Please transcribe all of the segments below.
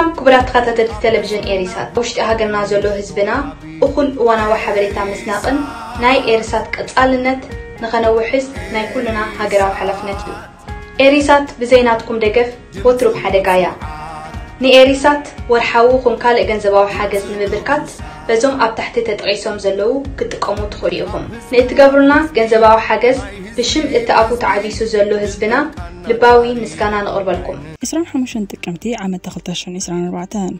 سلام كبرات خاطر التلفزيون ايريسات وشت هاجنا زلو حزبنا وكل وانا وحبريتا مسناقن ناي ايريسات قطالنت نغنو حز ناي كلنا هاجرا وحلفنت ايريسات بزيناتكم دقف وترب حدقايا ني ايريسات ورحاو خن قال اغنزباو حاجز نمبركات بزوم اب تحت تتقيسوم زلو كتقومو تخوليهم نيتغبرنا غنزباو حاجز بشم التأبوت عبي سوزلو هزبنا لباوي مسكانا نقرب لكم إسران حمشن تكمتي عام تغلتشن إسران ربعتان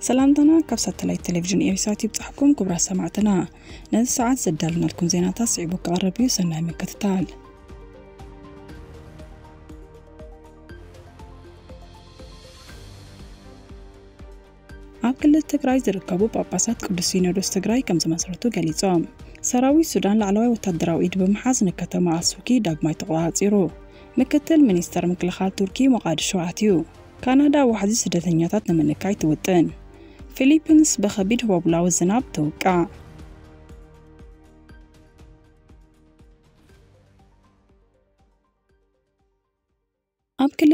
سلام دانا كبسة تلايت تلفزيون إيه ساعتي بتحكم كبرى سمعتنا نادى ساعات زدالنا لكم زينا تصعيب وكعرب يوسنا من كتتال ኣብ ክልል ትግራይ ዝርከቡ ጳጳሳት ቅዱስ ሲኖዶስ ትግራይ ከም ዝመስረቱ ገሊፆም ሰራዊት ሱዳን ላዕለዋይ ወታደራዊ ኢድ ብምሓዝ ንከተማ ኣሱኪ ዳግማይ ተቆፃፂሩ ምክትል ሚኒስተር ምክልኻል ቱርኪ መቓዲሾ ኣትዩ ካናዳ ዋሕዚ ስደተኛታት ንምንካይ ትውጥን ፊሊፒንስ ብከቢድ ሆባቡላዊ ዝናብ ትውቃዕ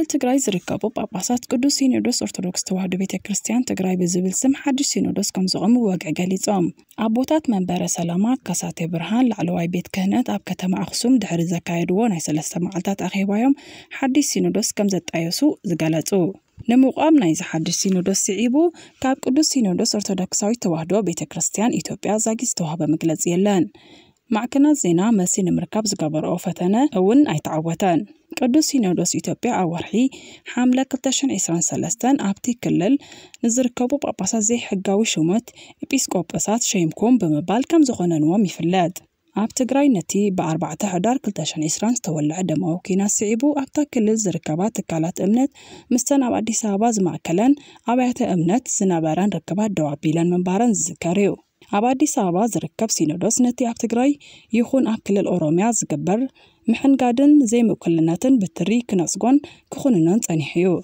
ክልል ትግራይ ዝርከቡ ጳጳሳት ቅዱስ ሲኖዶስ ኦርቶዶክስ ተዋህዶ ቤተ ክርስቲያን ትግራይ ብዝብል ስም ሓድሽ ሲኖዶስ ከም ዝቐሙ ወግዒ ገሊፆም ኣቦታት መንበረ ሰላማ ካሳቴ ብርሃን ላዕለዋይ ቤት ክህነት ኣብ ከተማ ኣክሱም ድሕሪ ዘካየድዎ ናይ ሰለስተ መዓልታት ኣኼባዮም ሓድሽ ሲኖዶስ ከም ዘጣየሱ ዝገለፁ ንምቋም ናይዚ ሓድሽ ሲኖዶስ ስዒቡ ካብ ቅዱስ ሲኖዶስ ኦርቶዶክሳዊት ተዋህዶ ቤተ ክርስቲያን ኢትዮጵያ ዛጊ ዝተዋህበ መግለፂ የለን معكنا زينا مسين مركب زقبر أوفتنا أون أي تعوتان قدس سينودوس إتوبيا أورحي حاملة كلتشن إسران سلستان أبتي كلل نزر كبو بأباسا زي حقاوي شومت إبيسكو بأسات شيمكم بمبال كم زغنا نوامي فلاد أبتا غراي نتي بأربعة هدار كلتشن إسران ستولع دمو كينا سعيبو أبتا كلل زركبات كالات أمنت مستان أب أدي سابا زمعكلا أبعت أمنت زنابارا ركبات دوابيلا من باران زكاريو ኣብ ኣዲስ ኣበባ ዝርከብ ሲኖዶስ ነቲ ኣብ ትግራይ ይኹን ኣብ ክልል ኦሮምያ ዝግበር ምሕንጋድን ዘይምእኩልነትን ብትሪ ክነፅጎን ክኹንኖን ጸኒሑ እዩ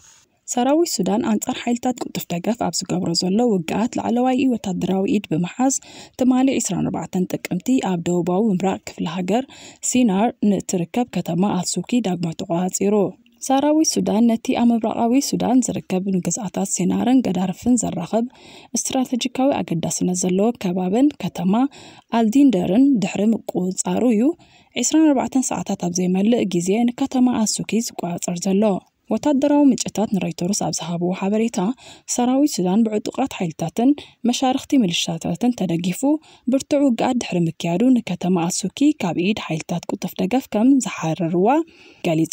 ሰራዊት ሱዳን ኣንጻር ሓይልታት ቅጡፍ ደገፍ ኣብ ዝገብሮ ዘሎ ውግኣት ላዕለዋይ ወታደራዊ ኢድ ብምሓዝ ትማሊ 24 ጥቅምቲ ኣብ ደቡባዊ ምብራቅ ክፍለ ሃገር ሲናር ንእትርከብ ከተማ ኣልሱኪ ዳግማ ተቆጻጺሩ ساراوی سودان نتی آمربراوی سودان زرکب نگزعتات سینارن گدارفن زرخب استراتژیکای اقداس نزلو کبابن کتما عالدین درن دحرم قوز آرویو عصران ربعتن ساعتات ابزیمل گیزین کتما آسوکیز قوز ارزلو. وتدروا مجتات نريتورس أبزهابو حبريتا سراوي السودان بعتقرات حيلتاتن مشارختي ملشاتاتن تنقفو برتعو قاد حرمكيادو نكتما أسوكي كابيد حيلتات كتف دقف كم زحار الروا قالي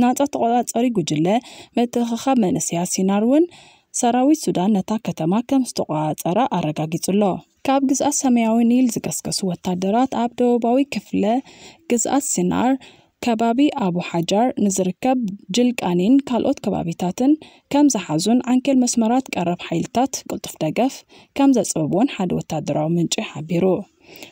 ናጻ ተቆፃፀሪ ጉጅለ ምትእኽኻብ መንእሰያት ሲናር እውን ሰራዊት ሱዳን ነታ ከተማ ከም ዝተቆፃፀራ ኣረጋጊፁ ኣሎ ካብ ግዝኣት ሰማያዊ ኒል ዝቀስቀሱ ወታደራት ኣብ ደቡባዊ ክፍለ ግዝኣት ሲናር ከባቢ ኣቡ ሓጃር ንዝርከብ ጅልቃኒን ካልኦት ከባቢታትን ከም ዝሓዙን ዓንኬል መስመራት ቀረብ ሓይልታት ቅልጡፍ ደገፍ ከም ዘፅብብዎን ሓደ ወታደራዊ ምንጪ ሓቢሩ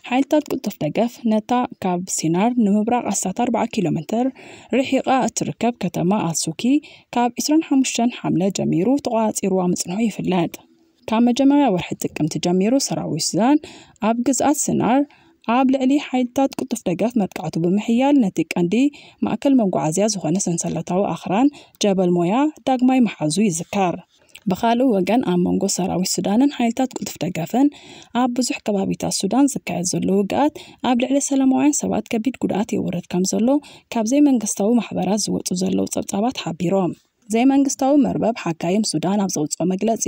حالتات قلتف دقف نتا كاب سينار نمبراق أستاة 4 كيلومتر رحيقة تركب كتما السوكي كاب إسران حمشن حملة جميرو تقاط إروا في فلاد كام جمعية ورحت كم تجاميرو سراوي سزان أب قزقات سينار أب لعلي حالتات قلتف دقف متقعتو بمحيال نتيك أندي ما أكل موقع عزياز وخنس نسلطاو أخران جبل مويا داقماي محازوي زكار ብኻልእ ወገን ኣብ መንጎ ሰራዊት ሱዳንን ሓይልታት ቁልጡፍ ደገፍን ኣብ ብዙሕ ከባቢታት ሱዳን ዝካየድ ዘሎ ውግኣት ኣብ ልዕሊ ሰላማውያን ሰባት ከቢድ ጉድኣት የውርድ ከም ዘሎ ካብ ዘይመንግስታዊ ማሕበራት ዝወፁ ዘለዉ ፀብጻባት ሓቢሮም ዘይመንግስታዊ መርበብ ሓካይም ሱዳን ኣብ ዘውፅኦ መግለፂ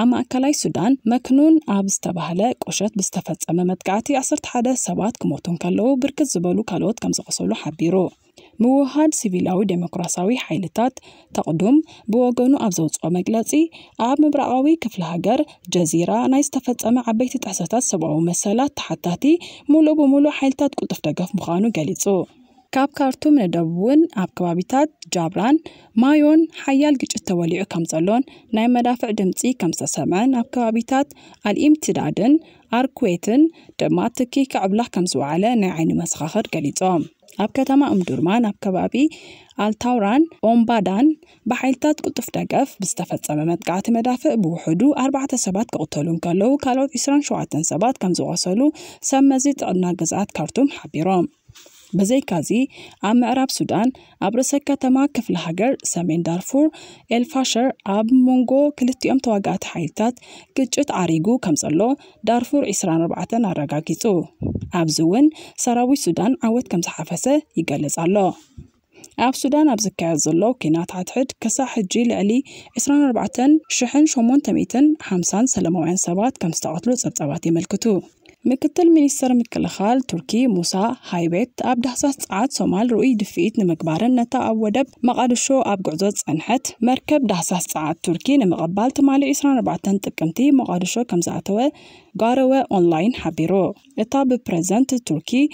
ኣብ ማእከላይ ሱዳን መክኑን ኣብ ዝተባህለ ቁሸት ብዝተፈፀመ መጥቃዕቲ 11 ሰባት ክሞቱ ከለዉ ብርክት ዝበሉ ካልኦት ከም ዝቐሰሉ ሓቢሩ ምውሃድ ሲቪላዊ ዴሞክራሲያዊ ሓይልታት ተቕዱም ብወገኑ ኣብ ዘውፅኦ መግለፂ ኣብ ምብራቃዊ ክፍለ ሃገር ጀዚራ ናይ ዝተፈፀመ ዓበይቲ ጥሕሰታት ሰብኣዊ መሰላት ተሓታቲ ሙሉእ ብምሉእ ሓይልታት ቁልጡፍ ደገፍ ምዃኑ ገሊጹ ካብ ካብቶም ነደብ እውን ኣብ ከባቢታት ጃብራን ማዮን ሓያል ግጭት ተወሊዑ ከም ዘሎን ናይ መዳፍዕ ድምፂ ከም ዝተሰምዐን ኣብ ከባቢታት ኣልኢምትዳድን ኣርኩዌትን ድማ ትኪ ክዕብላህ ከም ዝወዓለ ናይ ዓይኒ መሰኻኽር ገሊፆም ኣብ ከተማ እምዱርማን ኣብ ከባቢ ኣልታውራን ኦምባዳን ብሓይልታት ቅልጡፍ ደገፍ ብዝተፈጸመ መጥቃዕቲ መዳፍዕ ብውሕዱ ኣርባዕተ ሰባት ክቕተሉ እንከለዉ ካልኦት 27 ሰባት ከም ዝቆሰሉ ሰብ መዚ ጥዕና ግዝኣት ካርቱም ሓቢሮም በዘይካዚ ኣብ ምዕራብ ሱዳን ኣብ ርእሰ ከተማ ክፍለ ሃገር ሰሜን ዳርፉር ኤልፋሸር ኣብ መንጎ ክልቲኦም ተዋጋእቲ ሓይልታት ግጭት ዓሪጉ ከም ዘሎ ዳርፉር 24 ኣረጋጊፁ ኣብዚ እውን ሰራዊት ሱዳን ዓወት ከም ዝሓፈሰ ይገልጽ ኣሎ ኣብ ሱዳን ኣብ ዝካየድ ዘሎ ኩናት ኣትሕድ ክሳብ ሕጂ ልዕሊ 24,850 ሰለማውያን ሰባት ከም ዝተቐትሉ ጸብጻባት የመልክቱ مكتل منيستر مكلخال تركي موسى هايبت عبد حساس عاد سومال رؤي دفئت نمقبار النتا أو ودب مقعد الشو عب قعدوز انحت مركب دحساس عاد تركي نمقبال تمالي إسران ربعتن تقمتي مقعد الشو كمزعتوه غاروا أونلاين حبيرو إطاب برزنت تركي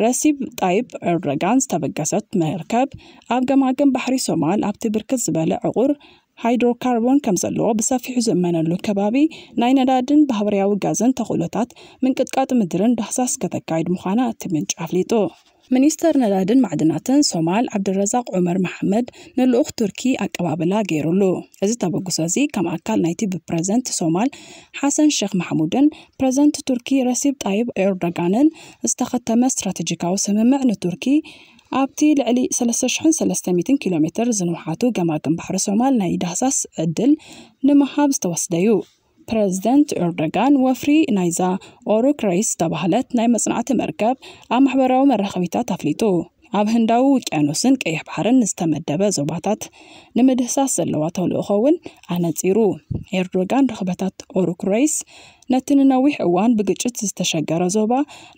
رسيب طيب الرغان استبقست مركب عب قمعقم بحري سومال عب تبركز بالعقور ሃይድሮካርቦን ከም ዘለዎ ብሰፊሑ ዝእመነሉ ከባቢ ናይ ነዳድን ባህበርያዊ ጋዝን ተኽእሎታት ምንቅጥቃጥ ምድርን ዳህሳስ ከተካይድ ምዃና እቲ ምንጭ ኣፍሊጡ ሚኒስተር ነዳድን ማዕድናትን ሶማል ዓብድረዛቅ ዑመር መሓመድ ንልኡኽ ቱርኪ ኣቀባብላ ገይሩሉ እዚ ተበግሶ እዚ ከም ኣካል ናይቲ ብፕረዘንት ሶማል ሓሰን ሸክ ማሕሙድን ፕረዘንት ቱርኪ ረሲብ ጣይብ ኤርዶጋንን ዝተኸተመ ስትራተጂካዊ ስምምዕ ንቱርኪ أبتي لعلي سلسة شحن سلسة ميتين كيلومتر زنوحاتو قماقن بحر سومال ناي دهساس عدل نمحابز توسديو President Erdogan وفري نايزا أوروك رئيس تبهلت ناي مصنعة مركب أمحبرو مرخويتا تفليتو ኣብ ህንዳዊ ውቅያኖስን ቀይሕ ባሕርን ዝተመደበ ዞባታት ንምድህሳስ ዘለዋ ተልእኮ እውን ኣነፂሩ ኤርዶጋን ረክበታት ኦሩክሬይስ ነቲ ንነዊሕ እዋን ብግጭት ዝተሸገረ ዞባ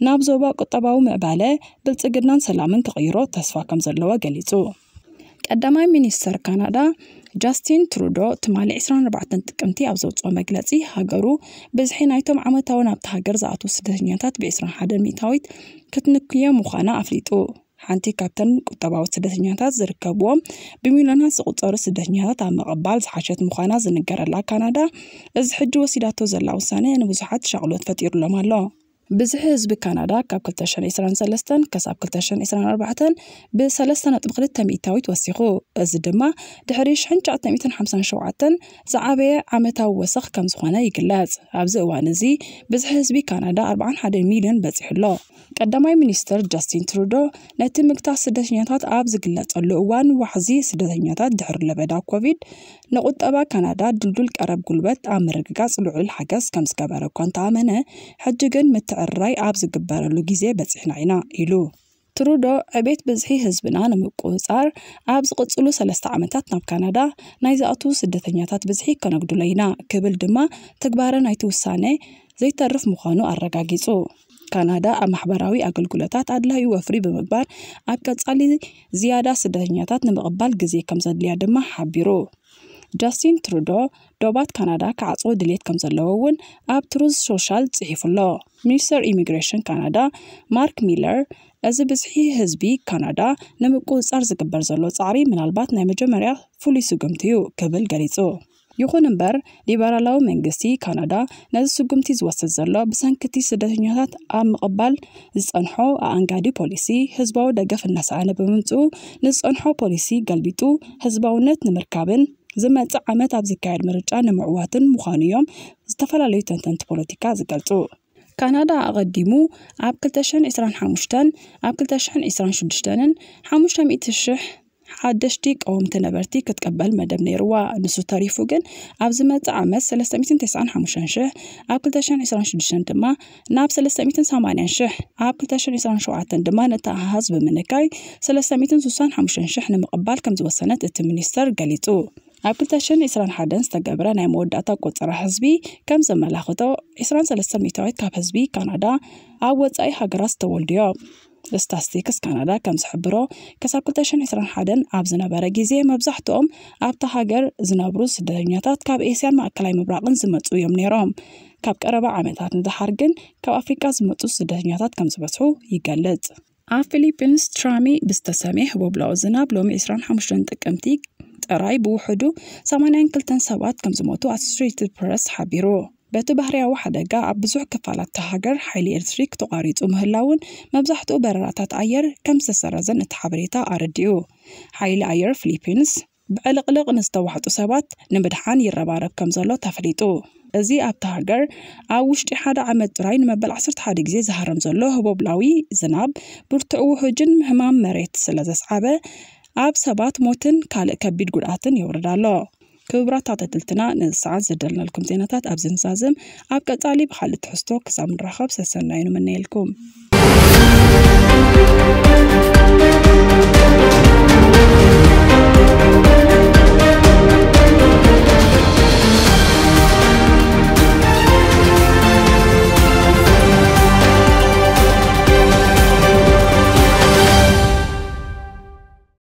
ናብ ዞባ ቁጠባዊ ምዕባለ ብልፅግናን ሰላምን ክቕይሮ ተስፋ ከም ዘለዎ ገሊጹ ቀዳማይ ሚኒስተር ካናዳ ጃስቲን ትሩዶ ትማሊ 24 ጥቅምቲ ኣብ ዘውፅኦ መግለፂ ሃገሩ ብዝሒ ናይቶም ዓመታዊ ናብቲ ሃገር ዝኣትዉ ስደተኛታት ብ21 ሚታዊት ክትንክዮ ምዃና ኣፍሊጡ حانتي كابتن كتابة سدسنياتا زركبو بميلانا سقطار سدسنياتا مقبال زحاشت مخانا زنقرالا كندا از حجو سيداتو زلاوساني نبزحات شغلو تفتيرو لما لو بزح حزب كندا كاب كلتشن إسران سلستن كساب كلتشن إسران أربعتن بسلستن أطبق للتمئتاوي توسيخو الزدما دحريش حنج عطا ميتن حمسان زعابي عمتا وسخ كم زخوانا عبز إوانزي بزح حزب كندا أربعان حد الميلين بزح الله قدماي منيستر جاستين ترودو نتم مقتع سدسنياتات عبز قلاز اللو أوان وحزي سدسنياتات دحر لبدا كوفيد نقود أبا كندا دلدول كارب قلبت عمرقاز لعو الحقاس كمس كبارو كنت عمنا حجيقن متع ኣራይ ኣብ ዝግበረሉ ግዜ በፂሕና ኢና ኢሉ ትሩዶ ዕቤት ብዝሒ ህዝብና ንምቁፃር ኣብ ዝቕፅሉ ሰለስተ ዓመታት ናብ ካናዳ ናይ ዝኣትዉ ስደተኛታት ብዝሒ ከነግዱሎ ኢና ክብል ድማ ተግባረ ናይቲ ውሳነ ዘይተርፍ ምዃኑ ኣረጋጊፁ ካናዳ ኣብ ማሕበራዊ ኣገልግሎታት ኣድላዩ ወፍሪ ብምግባር ኣብ ቀፃሊ ዝያዳ ስደተኛታት ንምቕባል ግዜ ከም ዘድልያ ድማ ሓቢሩ ጃስቲን ትሩዶ ዶባት ካናዳ ክዓፅዎ ድሌት ከም ዘለዎ እውን ኣብ ትሩዝ ሶሻል ፅሒፉ ኣሎ ሚኒስተር ኢሚግሬሽን ካናዳ ማርክ ሚለር እዚ ብዝሒ ህዝቢ ካናዳ ንምቁፅፃር ዝግበር ዘሎ ፃዕሪ ምናልባት ናይ መጀመርያ ፍሉይ ስጉምቲ እዩ ክብል ገሊጹ ይኹን እምበር ሊበራላዊ መንግስቲ ካናዳ ነዚ ስጉምቲ ዝወስድ ዘሎ ብሰንክቲ ስደተኛታት ኣብ ምቕባል ዝፀንሖ ኣኣንጋዲ ፖሊሲ ህዝባዊ ደገፍ እናሰኣነ ብምምፅኡ ንዝፀንሖ ፖሊሲ ገልቢጡ ህዝባውነት ንምርካብን زمانت عامت عبز كاير مرجان معواتن مخانيوم زتفلا ليو تنتن تبولوتيكا زقلتو كندا أقدمو عب كلتشن إسران حاموشتن عب كلتشن إسران شدشتنن حاموشتن ميت الشح حدشتيك أو متنبرتي كتقبل مدام نيروا نسو تاريفو جن عب زمانت عامت سلسة ميتن تسعن حاموشن شح عب كلتشن إسران شدشتن دما ناب سلسة ميتن سامانين شح عب كلتشن إسران شوعتن دما نتاهاز بمنكاي سلسة ميتن سوسان حاموشن شح نمقبال كم زوسنات التمنيستر قليتو ኣብ 2021 ዝተገብረ ናይ መወዳእታ ቁፅራ ህዝቢ ከም ዘመላኽቶ 23 ሚታዊት ካብ ህዝቢ ካናዳ ኣብ ወፃኢ ሃገራት ዝተወልዱ እዮም ስታስቲክስ ካናዳ ከም ዝሕብሮ ክሳብ 221 ኣብ ዝነበረ ግዜ መብዛሕትኦም ኣብቲ ሃገር ዝነብሩ ስደተኛታት ካብ ኤስያን ማእከላይ ምብራቕን ዝመፁ እዮም ነይሮም ካብ ቀረባ ዓመታት ንዝሓር ግን ካብ ኣፍሪቃ ዝመፁ ስደተኛታት ከም ዝበዝሑ ይገልጽ ኣብ ፊሊፒንስ ትራሚ ብዝተሰሜ ህቡብላኦ ዝናብ ሎሚ 25 ጥቅምቲ ጥራይ ብውሕዱ 82 ከም ዝሞቱ ኣሶስትድ ፕረስ ሓቢሩ በቲ ባህርያዊ ሓደጋ ኣብ ብዙሕ ክፋላት ተሃገር ሓይሊ ኤሌክትሪክ ተቋሪፁ ምህላውን መብዛሕትኡ በረራታት ኣየር ከም ዝተሰረዘን እቲ ሓበሬታ ኣረዲኡ ሓይሊ ኣየር ፊሊፒንስ ብዕልቕልቕ ንዝተዋሕጡ ሰባት ንምድሓን ይረባረብ ከም ዘሎ ተፈሊጡ እዚ ኣብቲ ሃገር ኣብ ውሽጢ ሓደ ዓመት ጥራይ ንመበል 11 ግዜ ዝሃረም ዘሎ ህቦብላዊ ዝናብ ብርቱዕ ውህጅን ህማም መሬት ስለ ዘስዓበ ኣብ ሰባት ሞትን ካልእ ከቢድ ጉድኣትን የውርድ ኣሎ ክቡራት ተኸታተልትና ነዚ ሰዓት ዘደልናልኩም ዜናታት ኣብ ዝንዛዝም ኣብ ቀጻሊ ብካልእ ትሕዝቶ ክሳብ ንራኸብ ሰሰናይኑ መነየልኩም